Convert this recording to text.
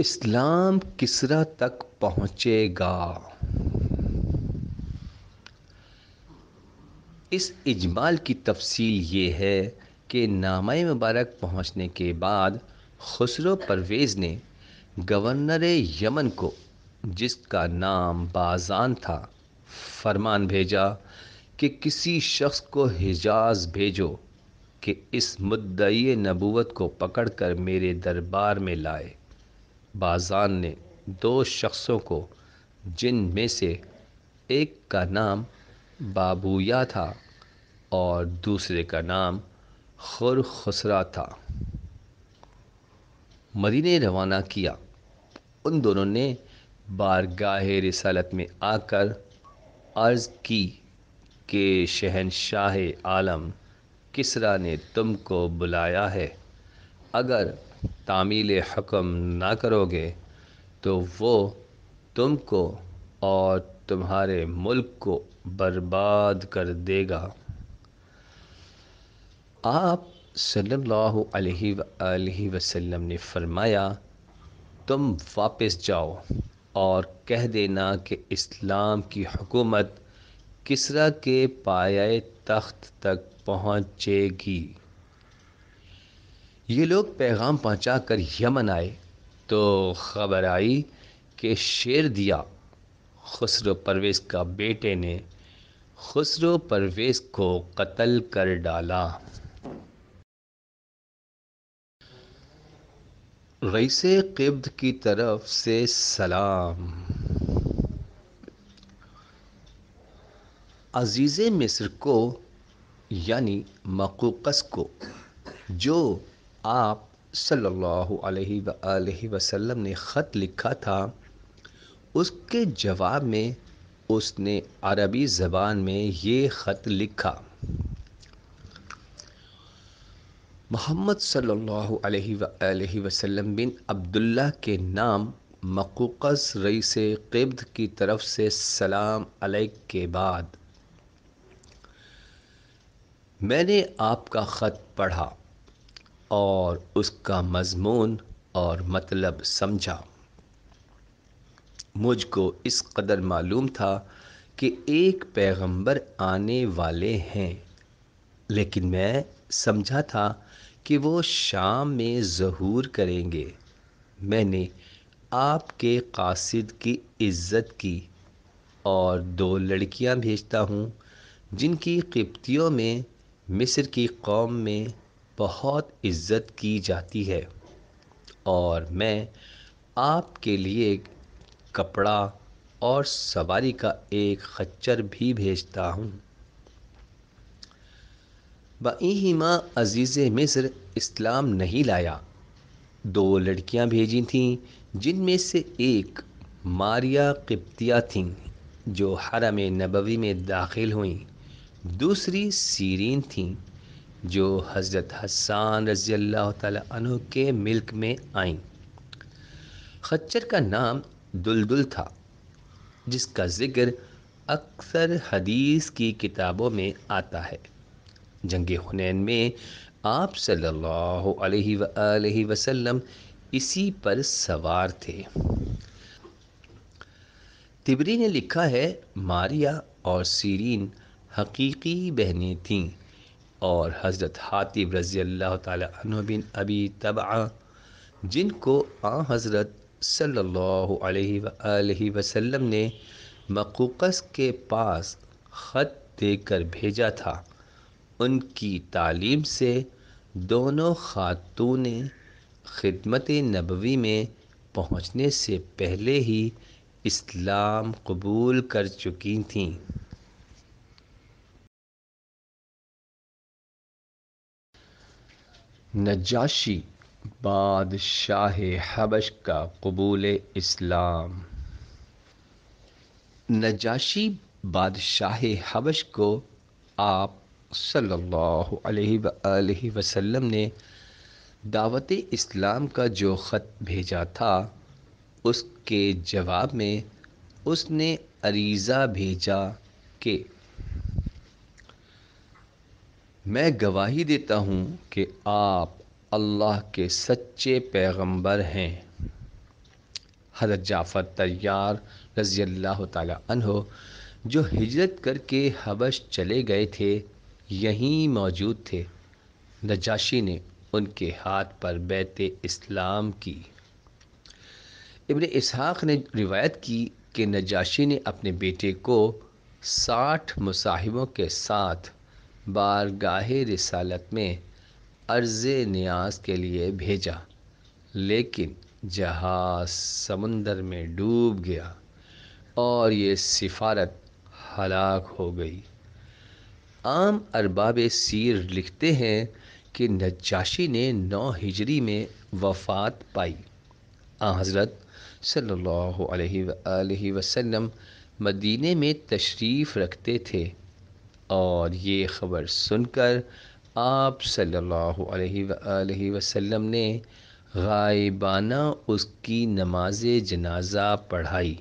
इस्लाम किसरा तक पहुँचेगा इस इजमाल की तफसील ये है कि नामा मुबारक पहुँचने के बाद खुसरो परवेज़ ने गवर्नर यमन को जिसका नाम बाजान था फरमान भेजा कि किसी शख्स को हिजाज भेजो कि इस मुद्दई नबूवत को पकड़कर मेरे दरबार में लाए बाज़ान ने दो शख्सों को जिन में से एक का नाम बाबूया था और दूसरे का नाम खुर खसरा था मदीने रवाना किया उन दोनों ने बारगाह रिसालत में आकर अर्ज़ की कि शहनशाह आलम किसरा ने तुमको बुलाया है अगर तामील हकम ना करोगे तो वो तुमको और तुम्हारे मुल्क को बर्बाद कर देगा आप सल्लल्लाहु अलैहि वसल्लम ने फरमाया तुम वापस जाओ और कह देना कि इस्लाम की हुकूमत किसरा के पाए तख्त तक पहुँचेगी ये लोग पैगाम पहुँचा कर यमन आए तो ख़बर आई कि शेर दिया खुसरो परवेज़ का बेटे ने खुसरो परवेज़ को कत्ल कर डाला रईस किब्द की तरफ से सलाम अजीज़ मिस्र को यानी मकूकस को जो आप सल्लल्लाहु अलैहि अलैहि वसल्लम ने ख़त लिखा था उसके जवाब में उसने अरबी ज़बान में ये ख़त लिखा मोहम्मद सल्लल्लाहु अलैहि अलैहि वसल्लम बिन अब्दुल्ला के नाम मकूकस रईस क़ब्द की तरफ से सलाम अलैक के बाद मैंने आपका ख़त पढ़ा और उसका मज़मून और मतलब समझा मुझको इस कदर मालूम था कि एक पैगंबर आने वाले हैं लेकिन मैं समझा था कि वो शाम में ज़हूर करेंगे मैंने आपके कासिद की इज़्ज़त की और दो लड़कियां भेजता हूँ जिनकी किप्तियों में मिस्र की कौम में बहुत इज़्ज़त की जाती है और मैं आपके लिए कपड़ा और सवारी का एक खच्चर भी भेजता हूँ बीमा अज़ीज़ मिस्र इस्लाम नहीं लाया दो लड़कियाँ भेजी थीं जिनमें से एक मारिया किप्तिया थीं जो हरम नबवी में दाखिल हुईं दूसरी सीरीन थीं जो हज़रत हसान रज़ी अल्लाह तु के मिल्क में आईं खच्चर का नाम दुलदुल था जिसका ज़िक्र अक्सर हदीस की किताबों में आता है जंग हुनैन में आप सल्लल्लाहु अलैहि सल्ला वसल्लम इसी पर सवार थे तिबरी ने लिखा है मारिया और सीरीन हकीकी बहनें थीं और हज़रत हातिब रज़ी अल्लाह तु बिन अबी तबा जिनको आ हज़रत सल्लल्लाहु अलैहि वसल्लम ने मकूकस के पास ख़त देकर भेजा था उनकी तालीम से दोनों खातून खिदमत नबवी में पहुँचने से पहले ही इस्लाम कबूल कर चुकी थीं नजाशी बादशाह हबश का कबूल इस्लाम नजाशी बादशाह हबश को आप सल्लल्लाहु अलैहि वसल्लम ने दावत इस्लाम का जो ख़त भेजा था उसके जवाब में उसने अरीज़ा भेजा के मैं गवाही देता हूँ कि आप अल्लाह के सच्चे पैगंबर हैं हज़रत जाफ़र तैयार रज़ी अल्लाह तहो जो हिजरत करके हबश चले गए थे यहीं मौजूद थे नजाशी ने उनके हाथ पर बैत इस्लाम की इबन इसहाक ने रिवायत की कि नजाशी ने अपने बेटे को साठ मुसाहिबों के साथ बार गाहे रिसालत में अर्ज़ न्याज के लिए भेजा लेकिन जहाज़ समंदर में डूब गया और ये सिफारत हलाक हो गई आम अरबाब सीर लिखते हैं कि नजाशी ने नौ हिजरी में वफ़ात पाई आ हज़रत सल्लल्लाहु अलैहि वसल्लम मदीने में तशरीफ़ रखते थे और ये ख़बर सुनकर आप सल्लल्लाहु अलैहि वसल्लम ने गायबाना उसकी नमाज जनाजा पढ़ाई